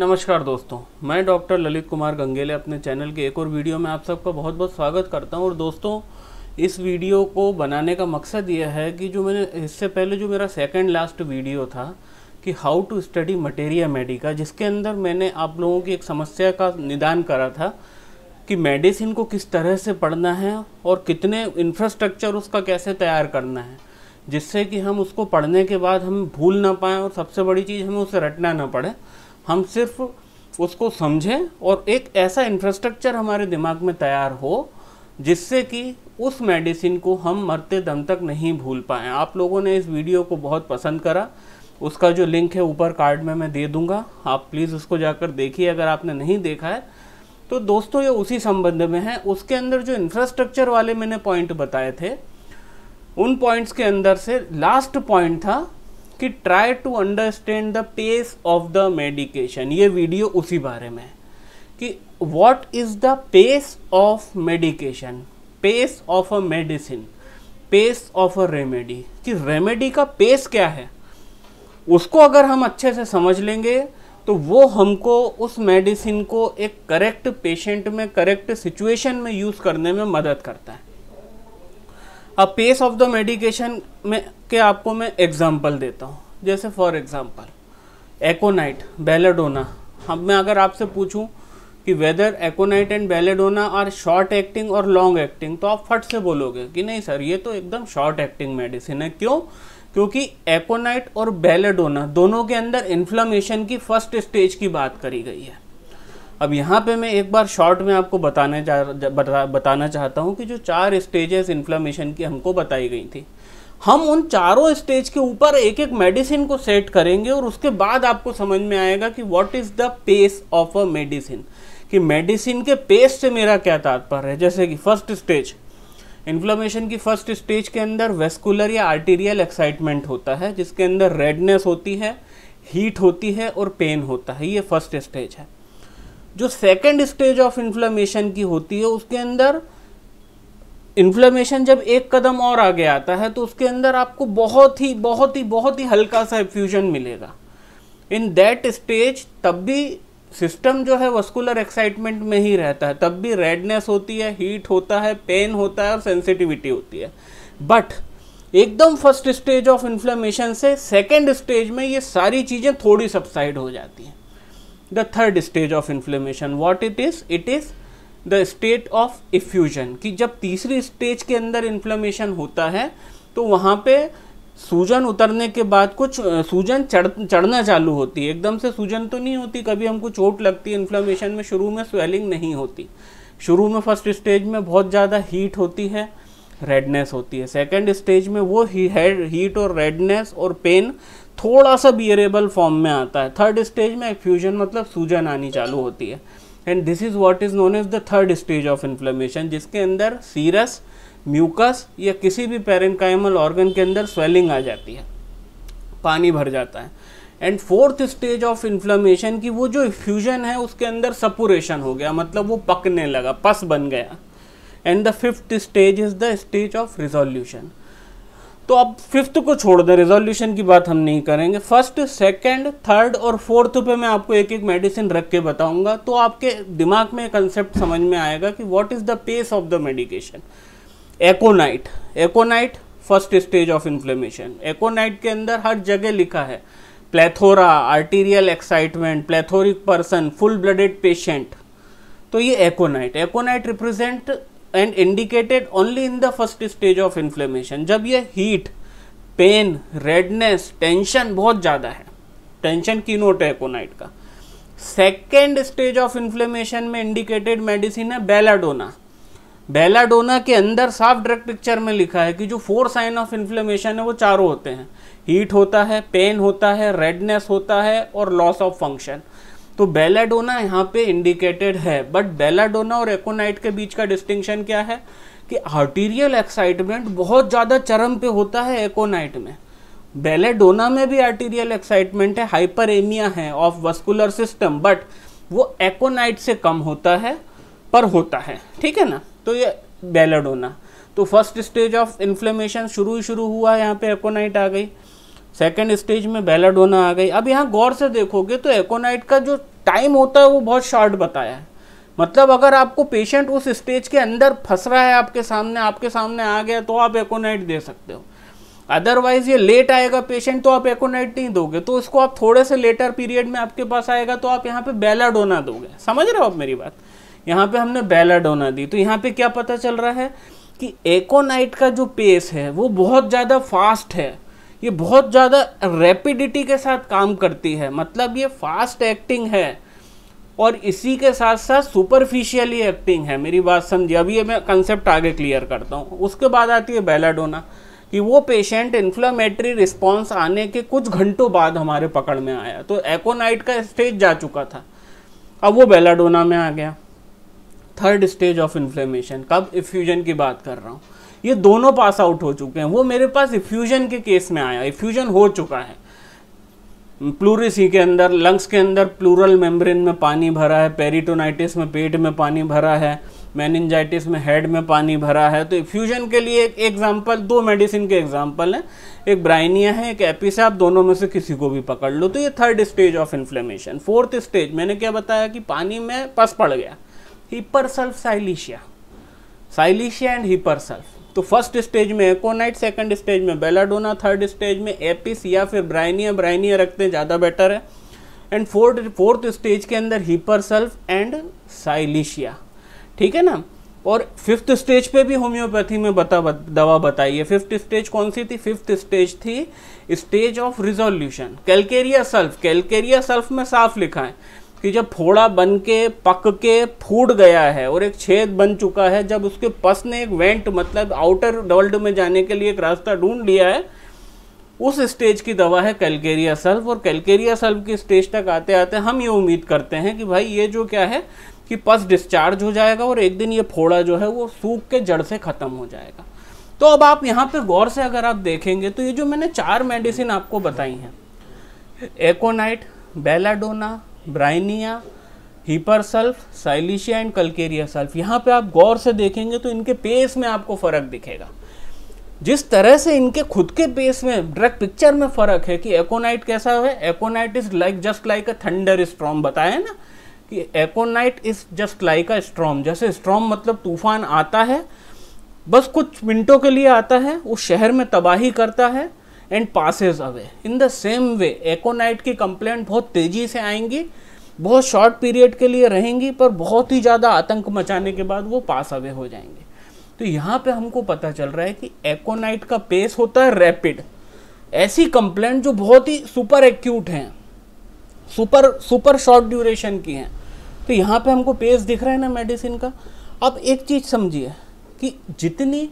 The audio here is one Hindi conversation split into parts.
नमस्कार दोस्तों मैं डॉक्टर ललित कुमार गंगेले अपने चैनल के एक और वीडियो में आप सबका बहुत बहुत स्वागत करता हूं और दोस्तों इस वीडियो को बनाने का मकसद यह है कि जो मैंने इससे पहले जो मेरा सेकंड लास्ट वीडियो था कि how to study materia medica जिसके अंदर मैंने आप लोगों की एक समस्या का निदान करा था कि मेडिसिन को किस तरह से पढ़ना है और कितने इंफ्रास्ट्रक्चर उसका कैसे तैयार करना है जिससे कि हम उसको पढ़ने के बाद हम भूल ना पाएँ और सबसे बड़ी चीज़ हमें उसे रटना ना पड़े हम सिर्फ उसको समझें और एक ऐसा इंफ्रास्ट्रक्चर हमारे दिमाग में तैयार हो जिससे कि उस मेडिसिन को हम मरते दम तक नहीं भूल पाएँ आप लोगों ने इस वीडियो को बहुत पसंद करा उसका जो लिंक है ऊपर कार्ड में मैं दे दूंगा आप प्लीज़ उसको जाकर देखिए अगर आपने नहीं देखा है तो दोस्तों ये उसी संबंध में है उसके अंदर जो इंफ्रास्ट्रक्चर वाले मैंने पॉइंट बताए थे उन पॉइंट्स के अंदर से लास्ट पॉइंट था कि try to understand the pace of the medication ये वीडियो उसी बारे में कि what is the pace of medication pace of a medicine pace of a remedy कि रेमेडी का पेस क्या है उसको अगर हम अच्छे से समझ लेंगे तो वो हमको उस मेडिसिन को एक करेक्ट पेशेंट में करेक्ट सिचुएशन में यूज़ करने में मदद करता है अब पेस ऑफ द मेडिकेशन में के आपको मैं एग्जांपल देता हूँ जैसे फॉर एग्जांपल एकोनाइट बेलेडोना अब मैं अगर आपसे पूछूं कि whether aconite and belladonna are short acting और लॉन्ग एक्टिंग तो आप फट से बोलोगे कि नहीं सर ये तो एकदम शॉर्ट एक्टिंग मेडिसिन है क्यों क्योंकि एकोनाइट और बेलेडोना दोनों के अंदर इन्फ्लामेशन की फर्स्ट स्टेज की बात करी गई है अब यहाँ पे मैं एक बार शॉर्ट में आपको बताने जा बता, बताना चाहता हूँ कि जो चार स्टेजेस इन्फ्लामेशन की हमको बताई गई थी हम उन चारों स्टेज के ऊपर एक एक मेडिसिन को सेट करेंगे और उसके बाद आपको समझ में आएगा कि what is the pace of a medicine कि मेडिसिन के पेस से मेरा क्या तात्पर्य है जैसे कि फर्स्ट स्टेज इन्फ्लामेशन की फर्स्ट स्टेज के अंदर वेस्कुलर या आर्टीरियल एक्साइटमेंट होता है जिसके अंदर रेडनेस होती है हीट होती है और पेन होता है ये फर्स्ट स्टेज है जो सेकेंड स्टेज ऑफ इन्फ्लेमेशन की होती है उसके अंदर इन्फ्लेमेशन जब एक कदम और आगे आता है तो उसके अंदर आपको बहुत ही बहुत ही बहुत ही हल्का सा इफ्यूजन मिलेगा इन दैट स्टेज तब भी सिस्टम जो है वस्कुलर एक्साइटमेंट में ही रहता है तब भी रेडनेस होती है हीट होता है पेन होता है और सेंसिटिविटी होती है बट एकदम फर्स्ट स्टेज ऑफ इन्फ्लेमेशन से सेकेंड स्टेज में ये सारी चीज़ें थोड़ी सब्साइड हो जाती हैं the third stage of inflammation what it is it is the state of effusion कि जब तीसरी स्टेज के अंदर इन्फ्लेमेशन होता है तो वहाँ पे सूजन उतरने के बाद कुछ सूजन चढ़ चढ़ना चालू होती है एकदम से सूजन तो नहीं होती कभी हमको चोट लगती है इन्फ्लेमेशन में शुरू में स्वेलिंग नहीं होती शुरू में फर्स्ट स्टेज में बहुत ज़्यादा हीट होती है रेडनेस होती है सेकेंड स्टेज में वो ही, हीट और रेडनेस और पेन थोड़ा सा बियरेबल फॉर्म में आता है थर्ड स्टेज में फ्यूजन मतलब सूजन आनी चालू होती है and this is what is known as the third stage of inflammation जिसके अंदर सीरस म्यूकस या किसी भी पेरेंकाइमल ऑर्गन के अंदर स्वेलिंग आ जाती है पानी भर जाता है and fourth stage of inflammation की वो जो फ्यूजन है उसके अंदर सपोरेशन हो गया मतलब वो पकने लगा पस बन गया and the fifth stage is the stage of resolution तो अब फिफ्थ को छोड़ दें रेजोल्यूशन की बात हम नहीं करेंगे फर्स्ट सेकंड थर्ड और फोर्थ पे मैं आपको एक एक मेडिसिन रख के बताऊंगा तो आपके दिमाग में कंसेप्ट समझ में आएगा कि what is the pace of the medication aconite aconite first stage of inflammation aconite के अंदर हर जगह लिखा है plethora arterial excitement plethoric person full blooded patient तो ये aconite aconite represent and indicated only in the first stage of inflammation जब ये हीट पेन रेडनेस टेंशन बहुत ज़्यादा है टेंशन की नोट है कोनाइट का सेकेंड स्टेज ऑफ इन्फ्लेमेशन में इंडिकेटेड मेडिसिन है बेलाडोना बेलाडोना के अंदर साफ ड्रग पिक्चर में लिखा है कि जो फोर साइन ऑफ इन्फ्लेमेशन है वो चारों होते हैं हीट होता है पेन होता है रेडनेस होता है और लॉस ऑफ फंक्शन तो बेलाडोना यहाँ पे इंडिकेटेड है बट बेलाडोना और एकोनाइट के बीच का डिस्टिंक्शन क्या है कि आर्टीरियल एक्साइटमेंट बहुत ज़्यादा चरम पे होता है एकोनाइट में बेलेडोना में भी आर्टीरियल एक्साइटमेंट है एमिया है ऑफ वस्कुलर सिस्टम बट वो एकोनाइट से कम होता है पर होता है ठीक है ना तो ये बेलेडोना तो फर्स्ट स्टेज ऑफ इन्फ्लेमेशन शुरू ही शुरू हुआ यहाँ पे एकोनाइट आ गई सेकेंड स्टेज में बेलाडोना आ गई अब यहाँ गौर से देखोगे तो एकोनाइट का जो टाइम होता है वो बहुत शॉर्ट बताया है मतलब अगर आपको पेशेंट उस स्टेज के अंदर फंस रहा है आपके सामने आपके सामने आ गया तो आप एकोनाइट दे सकते हो अदरवाइज ये लेट आएगा पेशेंट तो आप एकोनाइट नहीं दोगे तो उसको आप थोड़े से लेटर पीरियड में आपके पास आएगा तो आप यहाँ पे बेलाडोना दोगे समझ रहे हो आप मेरी बात यहाँ पे हमने बेलाडोना दी तो यहाँ पे क्या पता चल रहा है कि एकोनाइट का जो पेस है वो बहुत ज़्यादा फास्ट है ये बहुत ज़्यादा रैपिडिटी के साथ काम करती है मतलब ये फास्ट एक्टिंग है और इसी के साथ साथ सुपरफिशियली एक्टिंग है मेरी बात समझिए अभी ये मैं कंसेप्ट आगे क्लियर करता हूँ उसके बाद आती है बेलाडोना कि वो पेशेंट इन्फ्लामेटरी रिस्पॉन्स आने के कुछ घंटों बाद हमारे पकड़ में आया तो एकोनाइट का स्टेज जा चुका था अब वो बेलाडोना में आ गया थर्ड स्टेज ऑफ इन्फ्लेमेशन कब इफ्यूजन की बात कर रहा हूँ ये दोनों पास आउट हो चुके हैं वो मेरे पास इफ्यूजन के केस में आया इफ्यूजन हो चुका है प्लूरिसी के अंदर लंग्स के अंदर प्लूरल मेम्ब्रेन में पानी भरा है पेरिटोनाइटिस में पेट में पानी भरा है मैनजाइटिस में हेड में पानी भरा है तो इफ्यूजन के लिए एक एग्जाम्पल दो मेडिसिन के एग्जाम्पल हैं एक ब्राइनिया है एक एपिस आप दोनों में से किसी को भी पकड़ लो तो ये third stage of inflammation fourth stage मैंने क्या बताया कि पानी में पस पड़ गया hepar sulph silicea silicea and hepar sulph तो फर्स्ट स्टेज में एकोनाइट सेकंड स्टेज में बेलाडोना थर्ड स्टेज में एपिस या फिर ब्राइनिया ब्राइनिया रखते हैं ज़्यादा बेटर है एंड फोर्थ फोर्थ स्टेज के अंदर हिपरसल्फ एंड साइलिशिया ठीक है ना और फिफ्थ स्टेज पे भी होम्योपैथी में बता दवा बताइए फिफ्थ स्टेज कौन सी थी फिफ्थ स्टेज थी stage of resolution calcarea sulph calcarea sulph में साफ लिखा है कि जब फोड़ा बन के पक के फूट गया है और एक छेद बन चुका है जब उसके पस ने एक वेंट मतलब आउटर वर्ल्ड में जाने के लिए एक रास्ता ढूंढ लिया है उस स्टेज की दवा है कैलकेरिया सल्व और कैलकेरिया सल्व की स्टेज तक आते आते हम ये उम्मीद करते हैं कि भाई ये जो क्या है कि पस डिस्चार्ज हो जाएगा और एक दिन ये फोड़ा जो है वो सूख के जड़ से ख़त्म हो जाएगा तो अब आप यहाँ पे गौर से अगर आप देखेंगे तो ये जो मैंने चार मेडिसिन आपको बताई हैं aconite belladonna bryonia hepar sulph silicea and calcarea sulph यहाँ पे आप गौर से देखेंगे तो इनके पेस में आपको फ़र्क दिखेगा जिस तरह से इनके खुद के पेस में ड्रग पिक्चर में फ़र्क है कि एकोनाइट कैसा है aconite is like just like a thunder storm बताए ना कि aconite is just like a storm जैसे स्ट्रॉम मतलब तूफान आता है बस कुछ मिनटों के लिए आता है उस शहर में तबाही करता है and passes away in the same way aconite की कंप्लेंट बहुत तेज़ी से आएंगी बहुत शॉर्ट पीरियड के लिए रहेंगी पर बहुत ही ज़्यादा आतंक मचाने के बाद वो पास अवे हो जाएंगे तो यहाँ पे हमको पता चल रहा है कि एकोनाइट का पेस होता है रैपिड ऐसी कंप्लेंट जो बहुत ही सुपर एक्यूट हैं सुपर सुपर शॉर्ट ड्यूरेशन की हैं तो यहाँ पे हमको पेस दिख रहा है ना मेडिसिन का अब एक चीज़ समझिए कि जितनी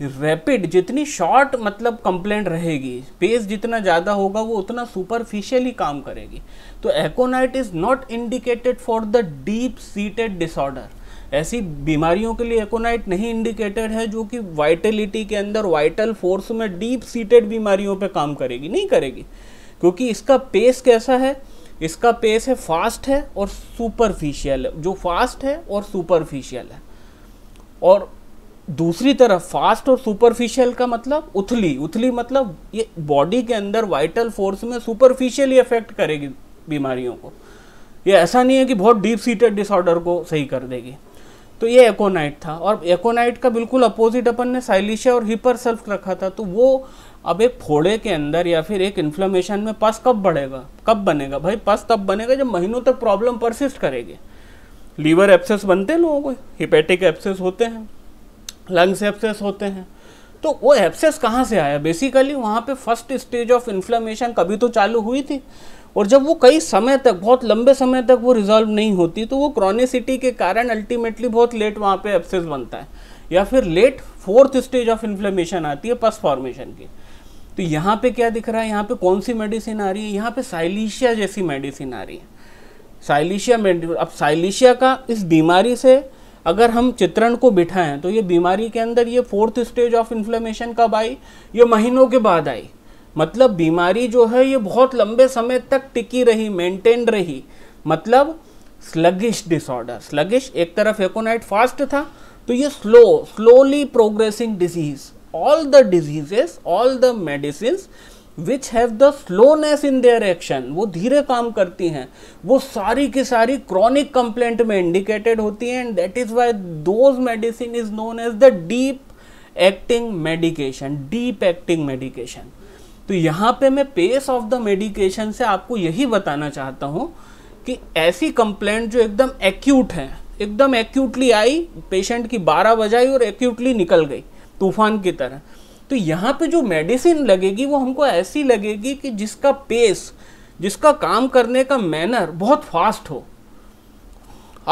रैपिड जितनी शॉर्ट मतलब कंप्लेंट रहेगी पेस जितना ज़्यादा होगा वो उतना सुपरफिशियली काम करेगी तो aconite is not indicated for the deep seated disorder ऐसी बीमारियों के लिए एकोनाइट नहीं इंडिकेटेड है जो कि वाइटलिटी के अंदर वाइटल फोर्स में डीप सीटेड बीमारियों पे काम करेगी नहीं करेगी क्योंकि इसका पेस कैसा है इसका पेस है फास्ट है और सुपरफिशियल है जो फास्ट है और सुपरफिशियल है और दूसरी तरफ फास्ट और सुपरफिशियल का मतलब उथली उथली मतलब ये बॉडी के अंदर वाइटल फोर्स में सुपरफिशियली अफेक्ट करेगी बीमारियों को ये ऐसा नहीं है कि बहुत डीप सीटेड डिसऑर्डर को सही कर देगी तो ये एकोनाइट था और एकोनाइट का बिल्कुल अपोजिट अपन ने साइलिशिया और हिपर सल्फ रखा था तो वो अब एक फोड़े के अंदर या फिर एक इन्फ्लेमेशन में पस कब बढ़ेगा कब बनेगा भाई पस तब बनेगा जब महीनों तक प्रॉब्लम परसिस्ट करेगी लीवर एप्सेस बनते हैं लोगों को हिपेटिक एप्सेस होते हैं लंग्स एब्सेस होते हैं तो वो एब्सेस कहाँ से आया बेसिकली वहाँ पे फर्स्ट स्टेज ऑफ इन्फ्लेमेशन कभी तो चालू हुई थी और जब वो कई समय तक बहुत लंबे समय तक वो रिजॉल्व नहीं होती तो वो क्रॉनिसिटी के कारण अल्टीमेटली बहुत लेट वहाँ पे एब्सेस बनता है या फिर late fourth stage of inflammation आती है पस फॉर्मेशन की तो यहाँ पे क्या दिख रहा है यहाँ पे कौन सी मेडिसिन आ रही है यहाँ पे साइलिशिया जैसी मेडिसिन आ रही है साइलिशिया अब साइलिशिया का इस बीमारी से अगर हम चित्रण को बिठाएं तो ये बीमारी के अंदर ये फोर्थ स्टेज ऑफ इन्फ्लेमेशन कब आई ये महीनों के बाद आई मतलब बीमारी जो है ये बहुत लंबे समय तक टिकी रही मेंटेन रही मतलब स्लगिश डिसऑर्डर स्लगिश एक तरफ एकोनाइट फास्ट था तो ये slow slowly progressing disease all the diseases all the medicine which have the slowness in their action वो धीरे काम करती हैं वो सारी की सारी क्रॉनिक कंप्लेंट में इंडिकेटेड होती हैं and that is why those medicine is known as the deep acting medication deep acting medication तो यहाँ पे मैं पेस ऑफ द मेडिकेशन से आपको यही बताना चाहता हूँ कि ऐसी कंप्लेंट जो एकदम एक्यूट है एकदम एक्यूटली आई पेशेंट की बारह बजाई और एक्यूटली निकल गई तूफान की तरह तो यहाँ पे जो मेडिसिन लगेगी वो हमको ऐसी लगेगी कि जिसका पेस जिसका काम करने का मैनर बहुत फास्ट हो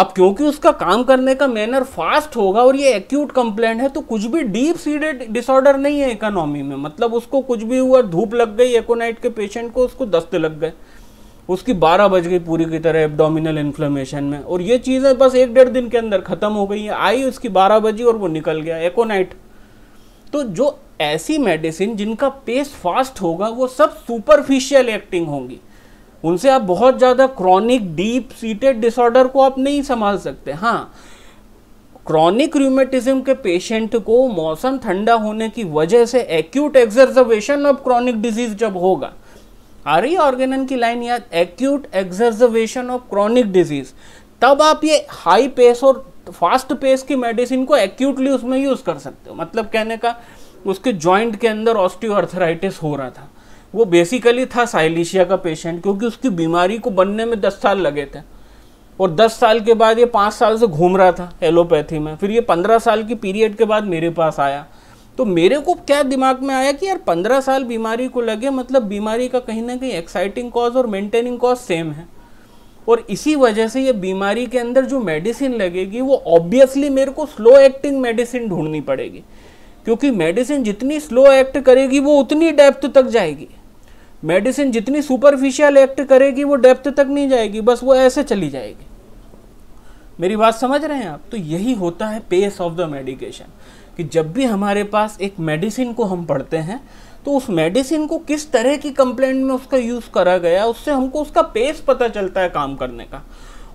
अब क्योंकि उसका काम करने का मैनर फास्ट होगा और ये एक्यूट कंप्लेंट है तो कुछ भी डीप सीडेड डिसऑर्डर नहीं है इकोनॉमी में मतलब उसको कुछ भी हुआ धूप लग गई एकोनाइट के पेशेंट को उसको दस्त लग गए उसकी 12 बज गई पूरी की तरह एब्डोमिनल इन्फ्लेमेशन में और ये चीज़ें बस एक डेढ़ दिन के अंदर ख़त्म हो गई आई उसकी बारह बजी और वो निकल गया एकोनाइट तो जो ऐसी मेडिसिन जिनका पेस फास्ट होगा वो सब सुपरफिशियल एक्टिंग होंगी उनसे आप बहुत ज़्यादा क्रॉनिक डीप सीटेड डिसऑर्डर को आप नहीं संभाल सकते हाँ क्रॉनिक रूमेटिज्म के पेशेंट को मौसम ठंडा होने की वजह से acute exacerbation of chronic disease जब होगा आ रही ऑर्गेनन की लाइन याद acute exacerbation of chronic disease तब आप ये हाई पेस और फास्ट पेस की मेडिसिन को एक्यूटली उसमें यूज़ कर सकते हो मतलब कहने का उसके जॉइंट के अंदर ऑस्टियोआर्थराइटिस हो रहा था वो बेसिकली था साइलिशिया का पेशेंट क्योंकि उसकी बीमारी को बनने में दस साल लगे थे और दस साल के बाद ये पाँच साल से घूम रहा था एलोपैथी में फिर ये पंद्रह साल की पीरियड के बाद मेरे पास आया तो मेरे को क्या दिमाग में आया कि यार पंद्रह साल बीमारी को लगे मतलब बीमारी का कहीं ना कहीं एक्साइटिंग कॉज और मेंटेनिंग कॉज सेम है और इसी वजह से ये बीमारी के अंदर जो मेडिसिन लगेगी वो ऑब्वियसली मेरे को स्लो एक्टिंग मेडिसिन ढूंढनी पड़ेगी क्योंकि मेडिसिन जितनी स्लो एक्ट करेगी वो उतनी डेप्थ तक जाएगी मेडिसिन जितनी सुपरफिशियल एक्ट करेगी वो डेप्थ तक नहीं जाएगी बस वो ऐसे चली जाएगी मेरी बात समझ रहे हैं आप तो यही होता है पेस ऑफ द मेडिकेशन कि जब भी हमारे पास एक मेडिसिन को हम पढ़ते हैं तो उस मेडिसिन को किस तरह की कंप्लेंट में उसका यूज़ करा गया उससे हमको उसका पेस पता चलता है काम करने का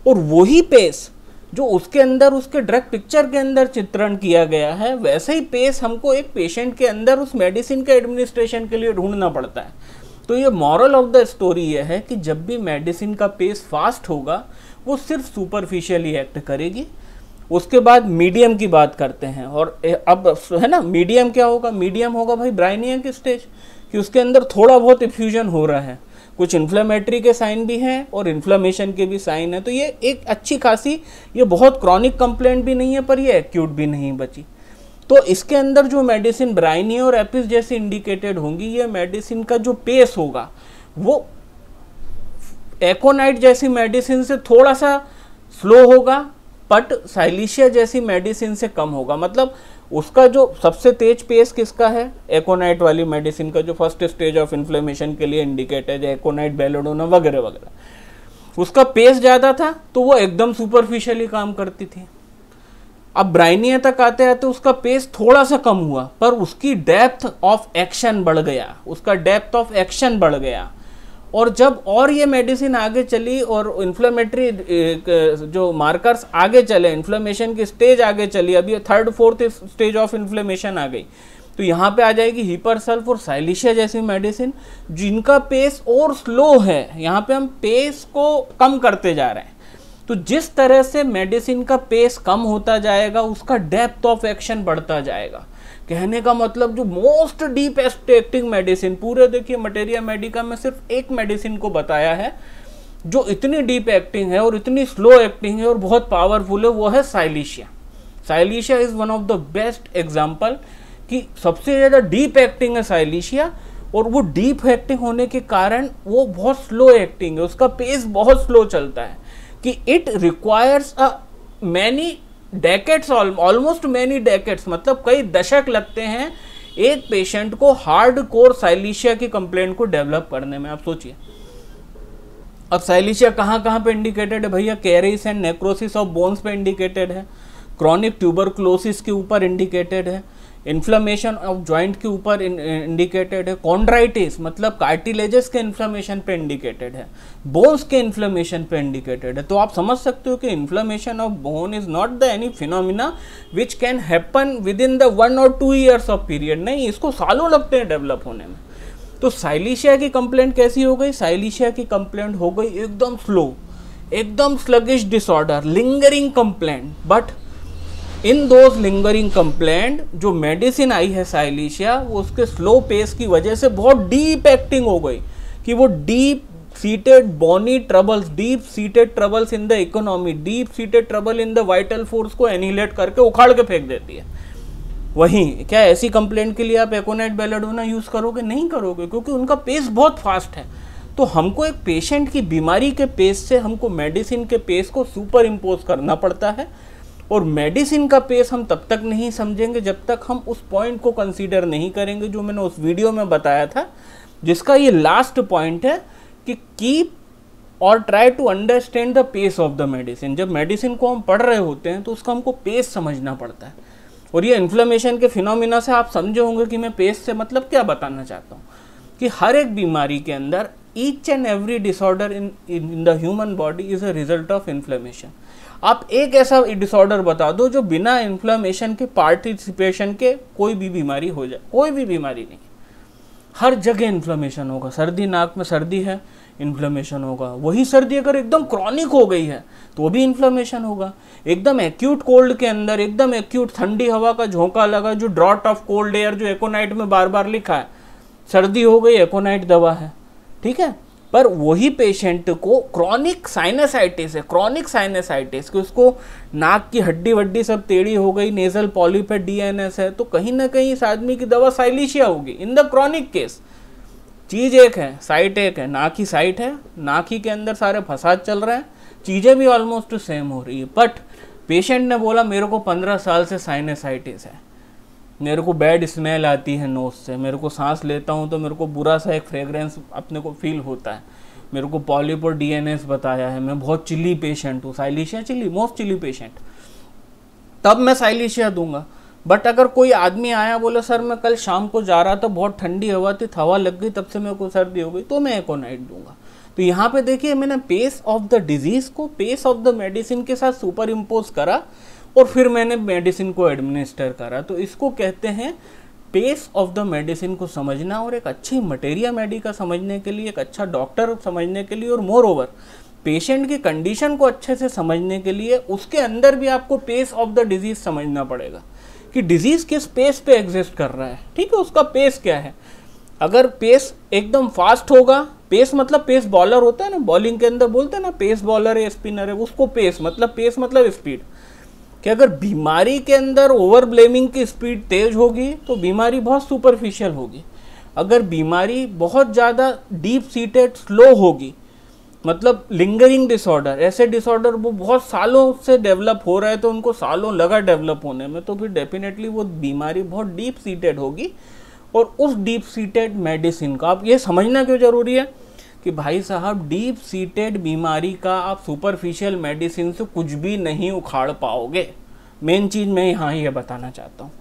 और वही पेस जो उसके अंदर उसके ड्रग पिक्चर के अंदर चित्रण किया गया है वैसे ही पेस हमको एक पेशेंट के अंदर उस मेडिसिन के एडमिनिस्ट्रेशन के लिए ढूंढना पड़ता है तो ये मॉरल ऑफ द स्टोरी यह है कि जब भी मेडिसिन का पेस फास्ट होगा वो सिर्फ सुपरफिशियली एक्ट करेगी उसके बाद मीडियम की बात करते हैं और अब है ना मीडियम क्या होगा मीडियम होगा भाई ब्राइनिया के स्टेज कि उसके अंदर थोड़ा बहुत इफ्यूजन हो रहा है कुछ इन्फ्लेमेटरी के साइन भी हैं और इन्फ्लेमेशन के भी साइन हैं तो ये एक अच्छी खासी ये बहुत क्रॉनिक कंप्लेंट भी नहीं है पर ये एक्यूट भी नहीं बची तो इसके अंदर जो मेडिसिन ब्राइनी और एपिस जैसी इंडिकेटेड होंगी ये मेडिसिन का जो पेस होगा वो एकोनाइट जैसी मेडिसिन से थोड़ा सा स्लो होगा बट साइलिशिया जैसी मेडिसिन से कम होगा मतलब उसका जो सबसे तेज पेस किसका है एकोनाइट वाली मेडिसिन का जो फर्स्ट स्टेज ऑफ इन्फ्लेमेशन के लिए इंडिकेट है एकोनाइट बेलोडोना वगैरह वगैरह उसका पेस ज़्यादा था तो वो एकदम सुपरफिशियली काम करती थी अब ब्राइनिया तक आते आते तो उसका पेस थोड़ा सा कम हुआ पर उसकी डेप्थ ऑफ एक्शन बढ़ गया उसका डेप्थ ऑफ एक्शन बढ़ गया और जब और ये मेडिसिन आगे चली और इन्फ्लेमेटरी जो मार्कर्स आगे चले इन्फ्लेमेशन की स्टेज आगे चली अभी third fourth stage of inflammation आ गई तो यहाँ पे आ जाएगी सल्फ और साइलिशिया जैसी मेडिसिन जिनका पेस और स्लो है यहाँ पे हम पेस को कम करते जा रहे हैं तो जिस तरह से मेडिसिन का पेस कम होता जाएगा उसका डेप्थ ऑफ एक्शन बढ़ता जाएगा कहने का मतलब जो मोस्ट डीप एक्टिंग मेडिसिन पूरे देखिए मटेरिया मेडिका में सिर्फ एक मेडिसिन को बताया है जो इतनी डीप एक्टिंग है और इतनी स्लो एक्टिंग है और बहुत पावरफुल है वो है silicea silicea is one of the best example कि सबसे ज़्यादा डीप एक्टिंग है साइलिशिया और वो डीप एक्टिंग होने के कारण वो बहुत स्लो एक्टिंग है उसका पेस बहुत स्लो चलता है कि it requires a many decades almost many decades मतलब कई दशक लगते हैं एक पेशेंट को हार्ड कोर साइलिशिया की कंप्लेंट को डेवलप करने में आप सोचिए अब साइलिशिया कहाँ कहाँ पे इंडिकेटेड है भैया caries and necrosis of bones पे इंडिकेटेड है क्रॉनिक ट्यूबरक्लोसिस के ऊपर इंडिकेटेड है इन्फ्लामेशन ऑफ ज्वाइंट के ऊपर इंडिकेटेड है कॉन्ड्राइटिस मतलब कार्टिलेजेस के इन्फ्लामेशन पे इंडिकेटेड है बोन्स के इन्फ्लामेशन पे इंडिकेटेड है तो आप समझ सकते हो कि inflammation of bone is not the any phenomena which can happen within the one और टू ईयर्स ऑफ पीरियड नहीं इसको सालों लगते हैं डेवलप होने में तो साइलिशिया की कंप्लेंट कैसी हो गई साइलिशिया की कंप्लेंट हो गई एकदम स्लो एकदम sluggish disorder lingering complaint but in those lingering complaint जो मेडिसिन आई है साइलिशिया वो उसके स्लो पेस की वजह से बहुत डीप एक्टिंग हो गई कि वो deep seated bony troubles deep seated troubles in the economy deep seated trouble in the vital force को एनिलेट करके उखाड़ के फेंक देती है वहीं क्या ऐसी कंप्लेंट के लिए आप एकोनाइट बेलाडोना यूज़ करोगे नहीं करोगे क्योंकि उनका पेस बहुत फास्ट है तो हमको एक पेशेंट की बीमारी के पेस से हमको मेडिसिन के पेस को सुपर इम्पोज करना पड़ता है और मेडिसिन का पेस हम तब तक नहीं समझेंगे जब तक हम उस पॉइंट को कंसीडर नहीं करेंगे जो मैंने उस वीडियो में बताया था जिसका ये लास्ट पॉइंट है कि कीप और try to understand the pace of the medicine जब मेडिसिन को हम पढ़ रहे होते हैं तो उसका हमको पेस समझना पड़ता है और ये इन्फ्लेमेशन के फिनोमिना से आप समझे होंगे कि मैं पेस से मतलब क्या बताना चाहता हूँ कि हर एक बीमारी के अंदर each and every disorder in in the human body is a result of inflammation आप एक ऐसा डिसऑर्डर बता दो जो बिना इन्फ्लामेशन के पार्टिसिपेशन के कोई भी बीमारी हो जाए कोई भी बीमारी नहीं हर जगह इन्फ्लामेशन होगा सर्दी नाक में सर्दी है इन्फ्लामेशन होगा वही सर्दी अगर एकदम क्रॉनिक हो गई है तो भी इन्फ्लामेशन होगा एकदम एक्यूट कोल्ड के अंदर एकदम एक्यूट ठंडी हवा का झोंका लगा जो ड्रॉट ऑफ कोल्ड एयर जो एकोनाइट में बार बार लिखा है सर्दी हो गई एकोनाइट दवा है ठीक है पर वही पेशेंट को क्रॉनिक साइनसाइटिस है क्रॉनिक साइनसाइटिस कि उसको नाक की हड्डी वड्डी सब टेढ़ी हो गई नेजल पॉलिप है डीएनएस है तो कहीं ना कहीं इस आदमी की दवा साइलिशिया होगी इन द क्रॉनिक केस चीज़ एक है साइट एक है नाक ही साइट है नाक ही के अंदर सारे फसाद चल रहे हैं चीज़ें भी ऑलमोस्ट सेम हो रही है बट पेशेंट ने बोला मेरे को पंद्रह साल से साइनसाइटिस है मेरे को बैड स्मेल आती है नोज से मेरे को सांस लेता हूँ तो मेरे को बुरा सा एक फ्रेगरेंस अपने को फील होता है मेरे को पॉलिप डीएनएस बताया है मैं बहुत चिली पेशेंट हूँ silicea chilly most chilly patient तब मैं साइलिशिया दूंगा बट अगर कोई आदमी आया बोले सर मैं कल शाम को जा रहा था बहुत ठंडी हवा थी हवा लग गई तब से मेरे को सर्दी हो गई तो मैं नाइट दूंगा तो यहाँ पे देखिए मैंने पेस ऑफ द डिजीज़ को पेस ऑफ द मेडिसिन के साथ सुपर इम्पोज करा और फिर मैंने मेडिसिन को एडमिनिस्टर करा तो इसको कहते हैं पेस ऑफ द मेडिसिन को समझना और एक अच्छी मटेरिया मेडिका समझने के लिए एक अच्छा डॉक्टर समझने के लिए और मोर ओवर पेशेंट की कंडीशन को अच्छे से समझने के लिए उसके अंदर भी आपको पेस ऑफ द डिजीज़ समझना पड़ेगा कि डिजीज़ किस पेस पे एग्जिस्ट कर रहा है ठीक है उसका पेस क्या है अगर पेस एकदम फास्ट होगा पेस मतलब पेस बॉलर होता है ना बॉलिंग के अंदर बोलते हैं ना पेस बॉलर है स्पिनर है उसको पेस मतलब पेस मतलब स्पीड कि अगर बीमारी के अंदर ओवर ब्लेमिंग की स्पीड तेज होगी तो बीमारी बहुत सुपरफिशियल होगी अगर बीमारी बहुत ज़्यादा डीप सीटेड स्लो होगी मतलब लिंगरिंग डिसऑर्डर ऐसे डिसऑर्डर वो बहुत सालों से डेवलप हो रहे तो उनको सालों लगा डेवलप होने में तो फिर डेफिनेटली वो बीमारी बहुत डीप सीटेड होगी और उस डीप सीटेड मेडिसिन का आप ये समझना क्यों ज़रूरी है कि भाई साहब डीप सीटेड बीमारी का आप सुपरफिशियल मेडिसिन से कुछ भी नहीं उखाड़ पाओगे मेन चीज़ मैं यहाँ ये यह बताना चाहता हूँ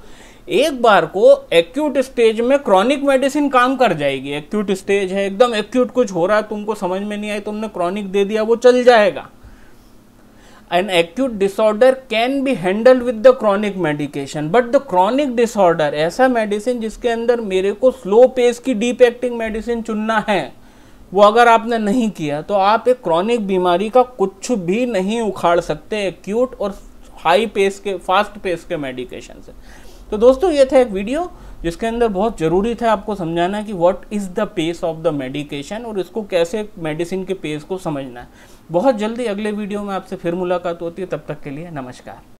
एक बार को एक्यूट स्टेज में क्रॉनिक मेडिसिन काम कर जाएगी एक्यूट स्टेज है एकदम एक्यूट कुछ हो रहा है तुमको समझ में नहीं आई तुमने क्रॉनिक दे दिया वो चल जाएगा an acute disorder can be handle with the chronic medication but the chronic disorder ऐसा मेडिसिन जिसके अंदर मेरे को स्लो पेस की डीप एक्टिंग मेडिसिन चुनना है वो अगर आपने नहीं किया तो आप एक क्रॉनिक बीमारी का कुछ भी नहीं उखाड़ सकते एक्यूट और हाई पेस के फास्ट पेस के मेडिकेशन से तो दोस्तों ये था एक वीडियो जिसके अंदर बहुत ज़रूरी था आपको समझाना कि what is the pace of the medication और इसको कैसे मेडिसिन के पेस को समझना है बहुत जल्दी अगले वीडियो में आपसे फिर मुलाकात होती है तब तक के लिए नमस्कार